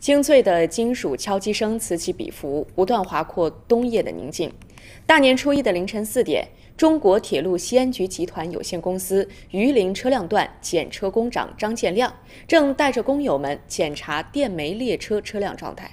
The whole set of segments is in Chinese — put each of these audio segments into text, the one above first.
清脆的金属敲击声此起彼伏，不断划过冬夜的宁静。大年初一的凌晨四点，中国铁路西安局集团有限公司榆林车辆段检车工长张建亮正带着工友们检查电煤列车车辆状态。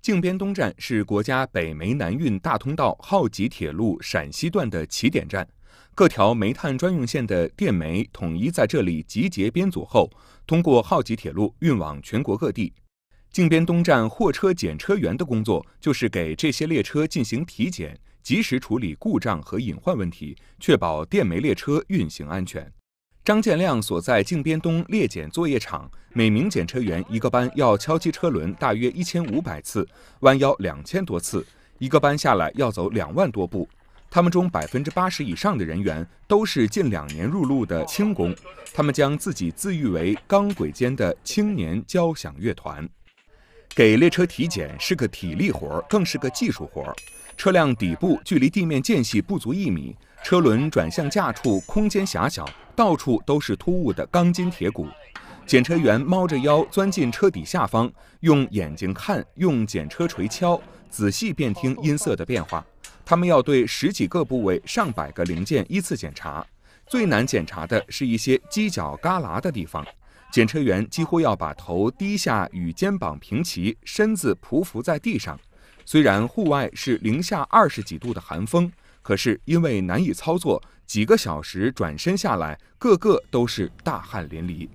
靖边东站是国家北煤南运大通道——浩吉铁路陕西段的起点站。各条煤炭专用线的电煤统一在这里集结编组后，通过浩吉铁路运往全国各地。靖边东站货车检车员的工作就是给这些列车进行体检，及时处理故障和隐患问题，确保电煤列车运行安全。张建亮所在靖边东列检作业场，每名检车员一个班要敲击车轮大约一千五百次，弯腰两千多次，一个班下来要走两万多步。他们中百分之八十以上的人员都是近两年入路的轻工，他们将自己自誉为“钢轨间的青年交响乐团”。给列车体检是个体力活，更是个技术活。车辆底部距离地面间隙不足一米，车轮转向架处空间狭小，到处都是突兀的钢筋铁骨。检车员猫着腰钻进车底下方，用眼睛看，用检车锤敲，仔细辨听音色的变化。他们要对十几个部位、上百个零件依次检查，最难检查的是一些犄角旮旯的地方。检测员几乎要把头低下与肩膀平齐，身子匍匐在地上。虽然户外是零下二十几度的寒风，可是因为难以操作，几个小时转身下来，个个都是大汗淋漓。